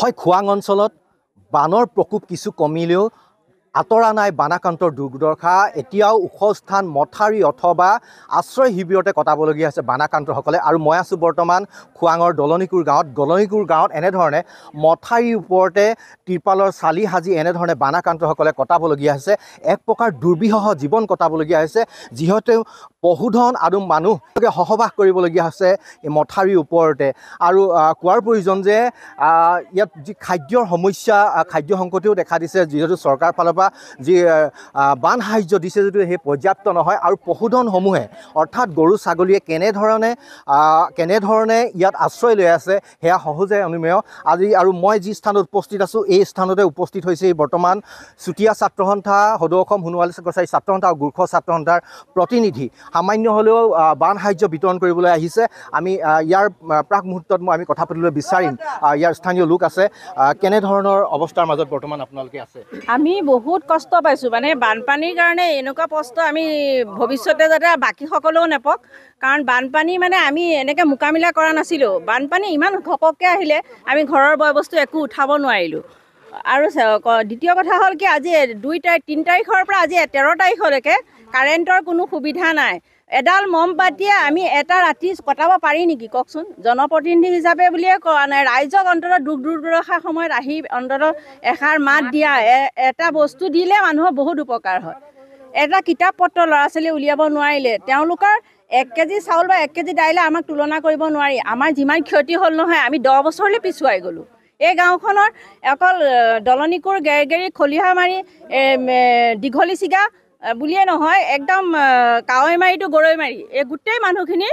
হয় খোৱাং অঞ্চলত বানৰ প্ৰকোপ কিছু কমিলেও আঁতৰা নাই বানাক্ৰান্তৰ দুৰ্দশা এতিয়াও ওখ স্থান মথাউৰি অথবা আশ্ৰয় শিবিৰতে কটাবলগীয়া হৈছে বানাক্ৰান্তসকলে আৰু মই আছোঁ বৰ্তমান খোৱাঙৰ দলনিকুৰ গাঁৱত দলনিকুৰ গাঁৱত এনেধৰণে মথাউৰিৰ ওপৰতে তিৰপালৰ চালি সাজি এনেধৰণে বানাক্ৰান্তসকলে কটাবলগীয়া হৈছে এক প্ৰকাৰ দুৰ্বিহ জীৱন কটাবলগীয়া হৈছে যিহেতু পশুধন আৰু মানুহকে সহবাস কৰিবলগীয়া হৈছে এই মথাউৰীৰ ওপৰতে আৰু কোৱাৰ প্ৰয়োজন যে ইয়াত যি খাদ্যৰ সমস্যা খাদ্য সংকটেও দেখা দিছে যিহেতু চৰকাৰ ফালৰ পৰা যি বান সাহাৰ্য দিছে যদিও সেই পৰ্যাপ্ত নহয় আৰু পশুধনসমূহে অৰ্থাৎ গৰু ছাগলীয়ে কেনেধৰণে কেনেধৰণে ইয়াত আশ্ৰয় লৈ আছে সেয়া সহজে অনুমেয় আজি আৰু মই যি স্থানত উপস্থিত আছোঁ এই স্থানতে উপস্থিত হৈছে বৰ্তমান চুতীয়া ছাত্ৰ সন্থা সদৌ অসম সোণোৱালী কছাৰী ছাত্ৰ সন্থা আৰু গোৰ্খ ছাত্ৰ সন্থাৰ প্ৰতিনিধি সামান্য হ'লেও বান সাহাৰ্য বিতৰণ কৰিবলৈ আহিছে আমি ইয়াৰ প্ৰাক মুহূৰ্তত মই আমি কথা পাতিবলৈ বিচাৰিম ইয়াৰ স্থানীয় লোক আছে কেনেধৰণৰ অৱস্থাৰ মাজত বৰ্তমান আপোনালোকে আছে আমি বহুত কষ্ট পাইছোঁ মানে বানপানীৰ কাৰণে এনেকুৱা কষ্ট আমি ভৱিষ্যতে যাতে বাকীসকলেও নাপাওক কাৰণ বানপানী মানে আমি এনেকৈ মোকামিলা কৰা নাছিলোঁ বানপানী ইমান ঘপককৈ আহিলে আমি ঘৰৰ বয় বস্তু একো উঠাব নোৱাৰিলোঁ আৰু দ্বিতীয় কথা হ'ল কি আজি দুই তাৰিখ তিনি তাৰিখৰ পৰা আজি তেৰ তাৰিখলৈকে কাৰেণ্টৰ কোনো সুবিধা নাই এডাল মম পাতিয়ে আমি এটা ৰাতি কটাব পাৰি নেকি কওকচোন জনপ্ৰতিনিধি হিচাপে বুলিয়ে কোৱা নাই ৰাইজক অন্ততঃ দুখ দুৰ্দশাৰ সময়ত আহি অন্ততঃ এষাৰ মাত দিয়া এটা বস্তু দিলে মানুহৰ বহুত উপকাৰ হয় এটা কিতাপ পত্ৰ ল'ৰা ছোৱালী উলিয়াব নোৱাৰিলে তেওঁলোকৰ এক কেজি চাউল বা এক কেজি দাইলে আমাক তুলনা কৰিব নোৱাৰি আমাৰ যিমান ক্ষতি হ'ল নহয় আমি দহ বছৰলৈ পিছুৱাই গ'লোঁ এই গাঁওখনৰ অকল দলনিকোৰ গেৰগেৰি খলিহামাৰি দীঘলিচিগা বুলিয়ে নহয় একদম কাৱৈমাৰিটো গৰৈমাৰি এই গোটেই মানুহখিনি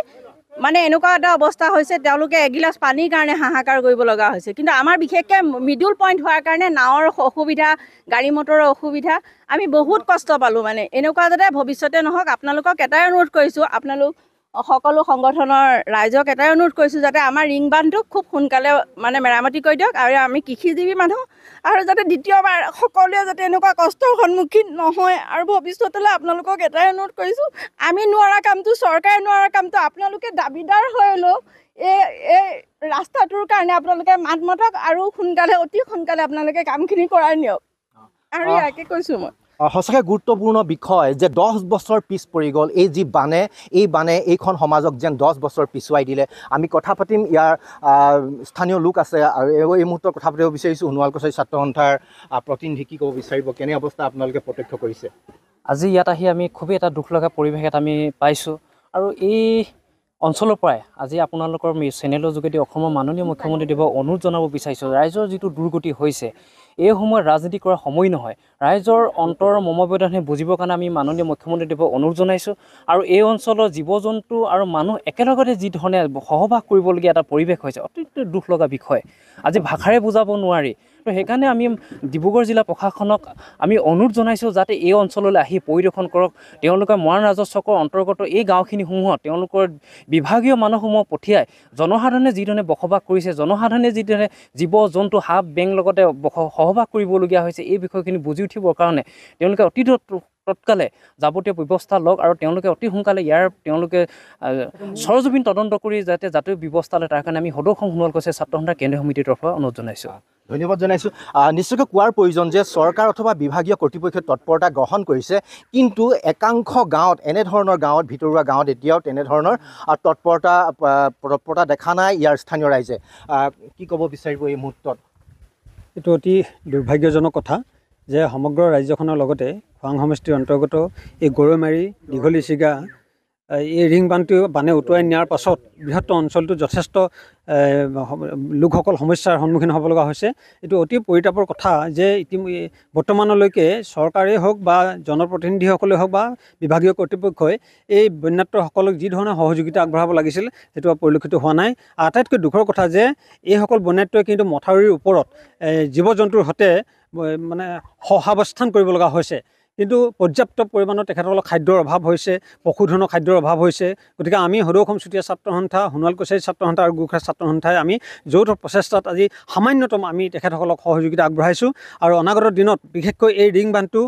মানে এনেকুৱা এটা অৱস্থা হৈছে তেওঁলোকে এগিলাচ পানীৰ কাৰণে হাহাকাৰ কৰিব লগা হৈছে কিন্তু আমাৰ বিশেষকৈ মিডুল পইণ্ট হোৱাৰ কাৰণে নাৱৰ অসুবিধা গাড়ী মটৰৰ অসুবিধা আমি বহুত কষ্ট পালোঁ মানে এনেকুৱা যাতে ভৱিষ্যতে নহওক আপোনালোকক এটাই অনুৰোধ কৰিছোঁ আপোনালোক সকলো সংগঠনৰ ৰাইজক এটাই অনুৰোধ কৰিছোঁ যাতে আমাৰ ৰিং বান্ধটো খুব সোনকালে মানে মেৰামতি কৰি দিয়ক আৰু আমি কৃষিজীৱী মানুহ আৰু যাতে দ্বিতীয়বাৰ সকলোৱে যাতে এনেকুৱা কষ্টৰ সন্মুখীন নহয় আৰু ভৱিষ্যতলৈ আপোনালোকক এটাই অনুৰোধ কৰিছোঁ আমি নোৱাৰা কামটো চৰকাৰে নোৱাৰা কামটো আপোনালোকে দাবীদাৰ হৈ হ'লেও এই এই ৰাস্তাটোৰ কাৰণে আপোনালোকে মাত মাতক আৰু সোনকালে অতি সোনকালে আপোনালোকে কামখিনি কৰাই নিয়ক আৰু ইয়াকে কৈছোঁ মই সঁচাকৈ গুৰুত্বপূৰ্ণ বিষয় যে দহ বছৰ পিছ পৰি গ'ল এই যি বানে এই বানে এইখন সমাজক যেন দহ বছৰ পিছুৱাই দিলে আমি কথা পাতিম ইয়াৰ স্থানীয় লোক আছে আৰু এই মুহূৰ্তত কথা পাতিব বিচাৰিছোঁ সোণোৱাল কছাৰী ছাত্ৰ সন্থাৰ প্ৰতিনিধি কি ক'ব বিচাৰিব কেনে অৱস্থা আপোনালোকে প্ৰত্যক্ষ কৰিছে আজি ইয়াত আহি আমি খুবেই এটা দুখ লগা পৰিৱেশ এটা আমি পাইছোঁ আৰু এই অঞ্চলৰ পৰাই আজি আপোনালোকৰ চেনেলৰ যোগেদি অসমৰ মাননীয় মুখ্যমন্ত্ৰীদেৱক অনুৰোধ জনাব বিচাৰিছোঁ ৰাইজৰ যিটো দুৰ্গতি হৈছে এই সময়ত ৰাজনীতি কৰা সময় নহয় ৰাইজৰ অন্তৰ মমব্যৱধানে বুজিবৰ কাৰণে আমি মাননীয় মুখ্যমন্ত্ৰীদেৱক অনুৰোধ জনাইছোঁ আৰু এই অঞ্চলৰ জীৱ জন্তু আৰু মানুহ একেলগতে যিধৰণে সহবাস কৰিবলগীয়া এটা পৰিৱেশ হৈছে অতি দুখ লগা বিষয় আজি ভাষাৰে বুজাব নোৱাৰি তো সেইকাৰণে আমি ডিব্ৰুগড় জিলা প্ৰশাসনক আমি অনুৰোধ জনাইছোঁ যাতে এই অঞ্চললৈ আহি পৰিদৰ্শন কৰক তেওঁলোকে মৰাণ ৰাজস্বকৰ অন্তৰ্গত এই গাঁওখিনিসমূহত তেওঁলোকৰ বিভাগীয় মানুহসমূহক পঠিয়াই জনসাধাৰণে যিধৰণে বসবাস কৰিছে জনসাধাৰণে যিধৰণে জীৱ জন্তু সাপ বেং লগতে সহবাস কৰিবলগীয়া হৈছে এই বিষয়খিনি বুজি উঠিবৰ কাৰণে তেওঁলোকে অতি তৎকালে যাৱতীয় ব্যৱস্থা লওক আৰু তেওঁলোকে অতি সোনকালে ইয়াৰ তেওঁলোকে সৰজুবিন তদন্ত কৰি যাতে জাতীয় ব্যৱস্থা লয় তাৰ কাৰণে আমি সদৌসং সোণোৱাল কৈছে ছাত্ৰ সন্থাৰ কেন্দ্ৰীয় সমিতিৰ তৰফৰ অনুৰোধ জনাইছোঁ ধন্যবাদ জনাইছোঁ নিশ্চয়কৈ কোৱাৰ প্ৰয়োজন যে চৰকাৰ অথবা বিভাগীয় কৰ্তৃপক্ষই তৎপৰতা গ্ৰহণ কৰিছে কিন্তু একাংশ গাঁৱত এনেধৰণৰ গাঁৱত ভিতৰুৱা গাঁৱত এতিয়াও তেনেধৰণৰ তৎপৰতা তৎপৰতা দেখা নাই ইয়াৰ স্থানীয় ৰাইজে কি ক'ব বিচাৰিব এই মুহূৰ্তত এইটো অতি দুৰ্ভাগ্যজনক কথা যে সমগ্ৰ ৰাজ্যখনৰ লগতে খোৱাং সমষ্টিৰ অন্তৰ্গত এই গৰৈমাৰী দীঘলীছিগা এই ৰিং বান্ধটো বানে উটুৱাই নিয়াৰ পাছত বৃহত্তৰ অঞ্চলটো যথেষ্ট লোকসকল সমস্যাৰ সন্মুখীন হ'ব লগা হৈছে এইটো অতি পৰিতাপৰ কথা যে ইতিমধ্যে বৰ্তমানলৈকে চৰকাৰেই হওক বা জনপ্ৰতিনিধিসকলেই হওক বা বিভাগীয় কৰ্তৃপক্ষই এই বন্যাত্ৰসকলক ধৰণৰ সহযোগিতা আগবঢ়াব লাগিছিল সেইটো পৰিলক্ষিত হোৱা নাই আটাইতকৈ দুখৰ কথা যে এইসকল বন্যাত্ৰই কিন্তু মথাউৰিৰ ওপৰত জীৱ জন্তুৰ সৈতে মানে সহাৱস্থান কৰিব লগা হৈছে কিন্তু পৰ্যাপ্ত পৰিমাণৰ তেখেতসকলৰ খাদ্যৰ অভাৱ হৈছে পশুধনৰ খাদ্যৰ অভাৱ হৈছে গতিকে আমি অসম চুতীয়া ছাত্ৰ সন্থা সোণোৱাল কছাৰী ছাত্ৰ সন্থা আৰু গোখা ছাত্ৰ সন্থাই আমি যৌথ প্ৰচেষ্টাত আজি সামান্যতম আমি তেখেতসকলক সহযোগিতা আগবঢ়াইছোঁ আৰু অনাগত দিনত বিশেষকৈ এই ৰিং বান্ধটো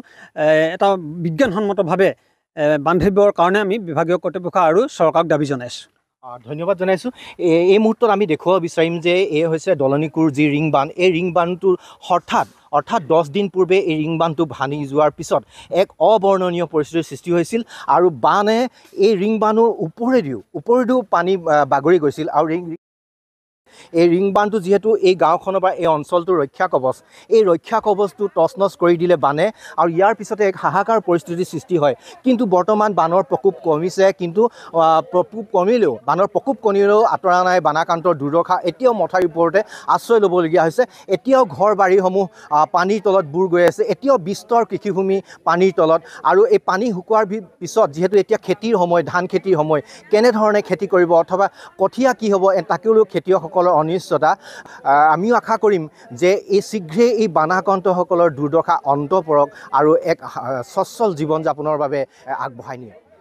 এটা বিজ্ঞানসন্মতভাৱে বান্ধিবৰ কাৰণে আমি বিভাগীয় কৰ্তৃপক্ষ আৰু চৰকাৰক দাবী জনাইছোঁ ধন্যবাদ জনাইছোঁ এই মুহূৰ্তত আমি দেখুৱাব বিচাৰিম যে এই হৈছে দলনিকোৰ যি ৰিং বান্ধ এই ৰিং বান্ধটো হঠাৎ অৰ্থাৎ দহ দিন পূৰ্বে এই ৰিং বান্ধটো ভাঙি যোৱাৰ পিছত এক অবৰ্ণনীয় পৰিস্থিতিৰ সৃষ্টি হৈছিল আৰু বানে এই ৰিং বান্ধৰ ওপৰেদিও ওপৰেদিও পানী বাগৰি গৈছিল আৰু ৰিং এই ৰিং বান্ধটো যিহেতু এই গাঁওখনৰ বা এই অঞ্চলটোৰ ৰক্ষা কবচ এই ৰক্ষা কবচটো টচ নচ কৰি দিলে বানে আৰু ইয়াৰ পিছতে এক হাহাকাৰ পৰিস্থিতিৰ সৃষ্টি হয় কিন্তু বৰ্তমান বানৰ প্ৰকোপ কমিছে কিন্তু প্ৰকোপ কমিলেও বানৰ প্ৰকোপ কমিলেও আঁতৰা নাই বানাকান্তৰ দুৰ্দশা এতিয়াও মথাৰ ওপৰতে আশ্ৰয় ল'বলগীয়া হৈছে এতিয়াও ঘৰ বাৰীসমূহ পানীৰ তলত বুৰ গৈ আছে এতিয়াও বিস্তৰ কৃষিভূমি পানীৰ তলত আৰু এই পানী শুকোৱাৰ পিছত যিহেতু এতিয়া খেতিৰ সময় ধান খেতিৰ সময় কেনেধৰণে খেতি কৰিব অথবা কঠীয়া কি হ'ব তাকেও খেতিয়কসকল সকলৰ অনিশ্চয়তা আমিও আশা কৰিম যে এই শীঘ্ৰেই এই বানাক্ৰান্তসকলৰ দুৰ্দশা অন্ত পৰক আৰু এক সচ্ছল জীৱন যাপনৰ বাবে আগবঢ়াই নিয়ক